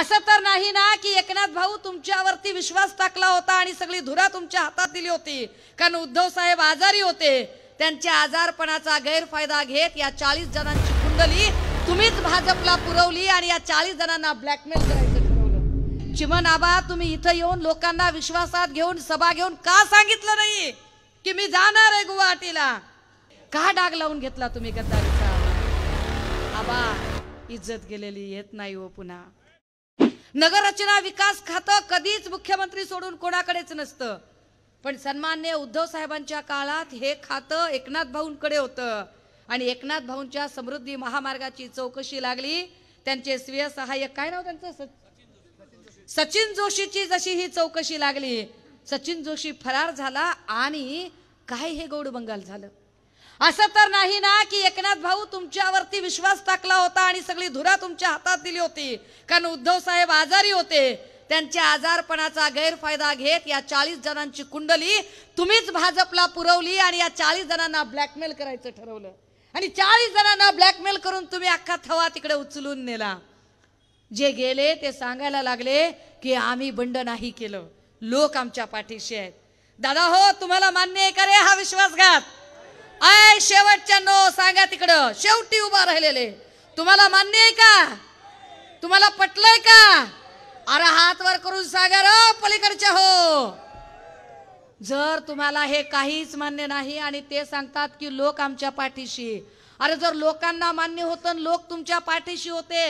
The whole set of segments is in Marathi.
असं तर नाही ना की एकनाथ भाऊ तुमच्यावरती विश्वास टाकला होता आणि सगळी धुरा तुमच्या हातात दिली होती कारण उद्धव साहेब आजारी होते त्यांच्या आजारपणाचा गैरफायदा घेत या चाळीस जणांची कुंडली तुम्हीच भाजपला पुरवली आणि या चाळीस जणांना ब्लॅकमेल करायचं ठरवलं चिमन आबा तुम्ही इथं येऊन लोकांना विश्वासात घेऊन सभा घेऊन का सांगितलं नाही की मी जाणार आहे गुवाहाटीला का डाग लावून घेतला तुम्ही गद्दारीचा आबा इज्जत गेलेली येत नाही हो पुन्हा नगररचना विकास खातं कधीच मुख्यमंत्री सोडून कोणाकडेच नसतं पण सन्मान्य उद्धव साहेबांच्या काळात हे खातं एकनाथ भाऊंकडे होतं आणि एकनाथ भाऊंच्या समृद्धी महामार्गाची चौकशी लागली त्यांचे स्वीय सहाय्यक काय नाव त्यांचं सचिन जोशीची जशी ही चौकशी लागली सचिन जोशी फरार झाला आणि काय हे गौड बंगाल झालं असं तर नाही ना की एकनाथ भाऊ तुमच्यावरती विश्वास टाकला होता आणि सगळी धुरा तुमच्या हातात दिली होती कारण उद्धव साहेब आजारी होते त्यांच्या आजारपणाचा गैरफायदा घेत या चाळीस जणांची कुंडली तुम्हीच भाजपला पुरवली आणि या चाळीस जणांना ब्लॅकमेल करायचं ठरवलं आणि चाळीस जणांना ब्लॅकमेल करून तुम्ही अख्खा थवा तिकडे उचलून नेला जे गेले ते सांगायला लागले की आम्ही बंड नाही केलं लोक आमच्या पाठीशी आहेत दादा हो तुम्हाला मान्य आहे का रे हा विश्वासघात आय शेवटच्या नो सांगा तिकडं शेवटी उभा राहिलेले तुम्हाला मान्य आहे का तुम्हाला पटलंय का अरे हात वर करून सांगा र पलीकडच्या हो जर तुम्हाला हे काहीच मान्य नाही आणि ते सांगतात की लोक आमच्या पाठीशी अरे जर लोकांना मान्य होतं लोक तुमच्या पाठीशी होते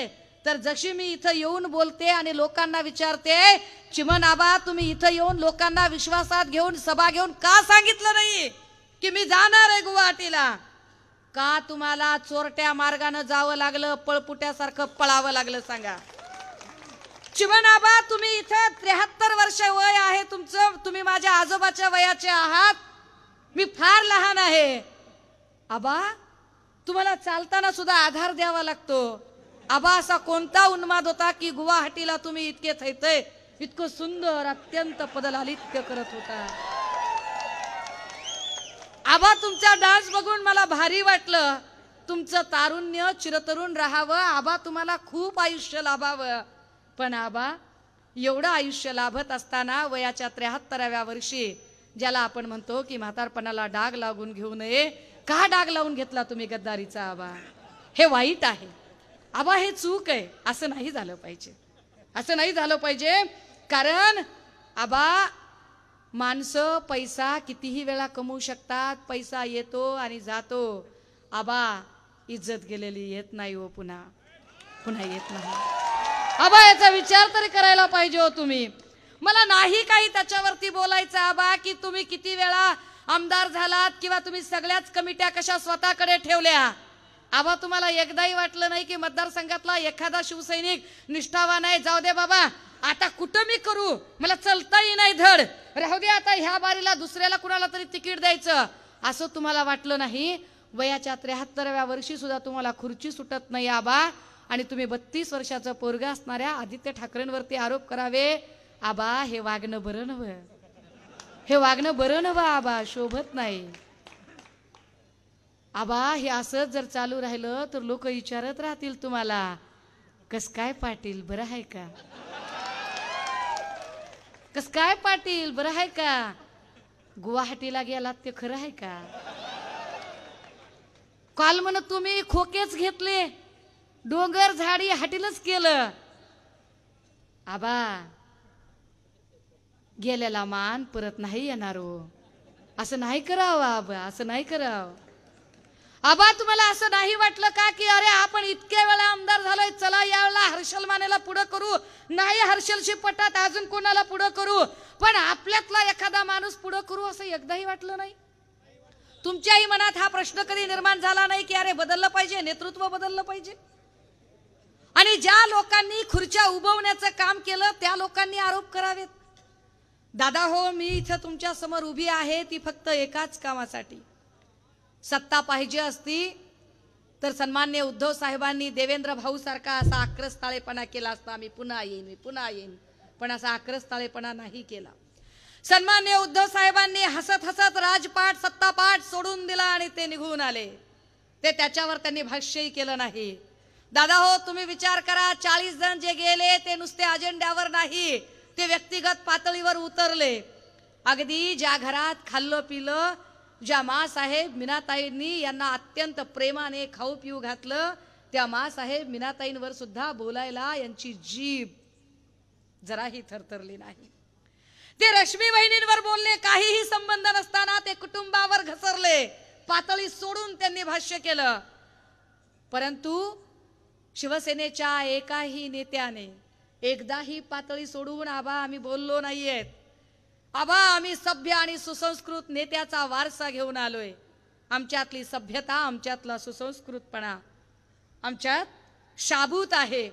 तर जशी मी इथं येऊन बोलते आणि लोकांना विचारते चिमन आबा तुम्ही इथं येऊन लोकांना विश्वासात घेऊन सभा घेऊन का सांगितलं नाही की मी जाणार आहे गुवाहाटीला का तुम्हाला चोरट्या मार्गानं जावं लागलं पळपुट्यासारखं पळावं लागलं सांगा चिमणाबा तुम्ही इथं त्र्याहत्तर वर्ष वय आहे तुमचं तुम्ही माझ्या आजोबाच्या वयाचे आहात मी फार लहान आहे आबा तुम्हाला चालताना सुद्धा आधार द्यावा लागतो आबा असा कोणता उन्माद होता की गुवाहाटीला तुम्ही इतके थैतय इतकं सुंदर अत्यंत पदलालित्य करत होता आबा तुमचा डान्स बघून मला भारी वाटलं तुमचं तारुण्य चिरतरुण राहावं आबा तुम्हाला खूप आयुष्य लाभावं पण आबा एवढं आयुष्य लाभत असताना वयाच्या त्र्याहत्तराव्या वर्षी ज्याला आपण म्हणतो की म्हातारपणाला डाग लागून घेऊ नये का डाग लावून घेतला तुम्ही गद्दारीचा आबा हे वाईट आहे आबा हे चूक आहे असं नाही झालं पाहिजे असं नाही झालं पाहिजे कारण आबा माणसं पैसा कितीही वेळा कमवू शकतात पैसा येतो आणि जातो आबा इज्जत गेलेली येत नाही हो पुन्हा पुन्हा येत नाही आबा याचा विचार तरी करायला पाहिजे हो तुम्ही मला नाही काही त्याच्यावरती बोलायचं आबा की तुम्ही किती वेळा आमदार झालात किंवा तुम्ही सगळ्याच कमिट्या कशा स्वतःकडे ठेवल्या आबा तुम्हाला एकदाही वाटलं नाही की मतदारसंघातला एखादा शिवसैनिक निष्ठावान आहे जाऊ दे बाबा आता कुठं मी करू मला चलता नाही धड राहू दे आता ह्या बारीला दुसऱ्याला कुणाला तरी तिकीट द्यायचं असं तुम्हाला वाटलं नाही वयाच्या त्र्याहत्तराव्या वर्षी सुद्धा तुम्हाला खुर्ची सुटत नाही आबा आणि तुम्ही बत्तीस वर्षाचं पोरगा असणाऱ्या आदित्य ठाकरेंवरती आरोप करावे आबा हे वागणं बरं नव हे वागणं बरं नव आबा शोभत नाही आबा हे असंच जर चालू राहिलं तर लोक विचारत राहतील तुम्हाला कस काय पाटील बरं आहे का कस काय पाटील बरं आहे का गुवाहाटीला गेलात ते खरं आहे का काल म्हण तुम्ही खोकेच घेतले डोंगर झाडी हाटीलच केलं आबा गेलेला मान परत नाही येणार हो. असं नाही करावं आबा असं नाही करावं आबा तुम्हाला असं नाही वाटलं का की अरे आपण इतक्या वेळा आमदार झालोय चला यावेळेला हर्षल मानेला पुढं करू नाही हर्षलशी पटात अजून कोणाला पुढं करू पण आपल्यातला एखादा माणूस पुढं करू असं एकदाही वाटलं नाही तुमच्याही मनात हा प्रश्न कधी निर्माण झाला नाही की अरे बदललं पाहिजे नेतृत्व बदललं पाहिजे आणि ज्या लोकांनी खुर्च्या उभवण्याचं काम केलं त्या लोकांनी आरोप करावेत दादा हो मी इथं तुमच्या समोर उभी आहे ती फक्त एकाच कामासाठी सत्ता पाहिजे असती तर सन्मान्य उद्धव साहेबांनी देवेंद्र भाऊ सारखा असा आक्रस्ताळेपणा केला असता मी पुन्हा येईन मी पुन्हा येईन पण असा आक्रस्ताळेपणा नाही केला सन्मान्य उद्धव साहेबांनी हसत हसत राजपाठ सत्तापाठ सोडून दिला आणि ते निघून आले ते त्याच्यावर त्यांनी भाष्यही केलं नाही दादा हो तुम्ही विचार करा चाळीस जण जे गेले ते नुसते अजेंड्यावर नाही ते व्यक्तिगत पातळीवर उतरले अगदी ज्या घरात खाल्लं पिलं ज्या साहेब मीनाताईंनी यांना अत्यंत प्रेमाने खाऊ पिऊ घातलं त्या साहेब मीनाताईंवर सुद्धा बोलायला यांची जीभ जराही थरथरली नाही ते रश्मी बहिणींवर बोलले काहीही संबंध नसताना ते कुटुंबावर घसरले पातळी सोडून त्यांनी भाष्य केलं परंतु शिवसेनेच्या एकाही नेत्याने एकदाही पातळी सोडून आबा आम्ही बोललो नाहीयेत अबा आम्ही सभ्य आणि सुसंस्कृत नेत्याचा वारसा घेऊन आलोय आमच्यातली सभ्यता आमच्यातला सुसंस्कृतपणा आमच्यात शाबूत आहे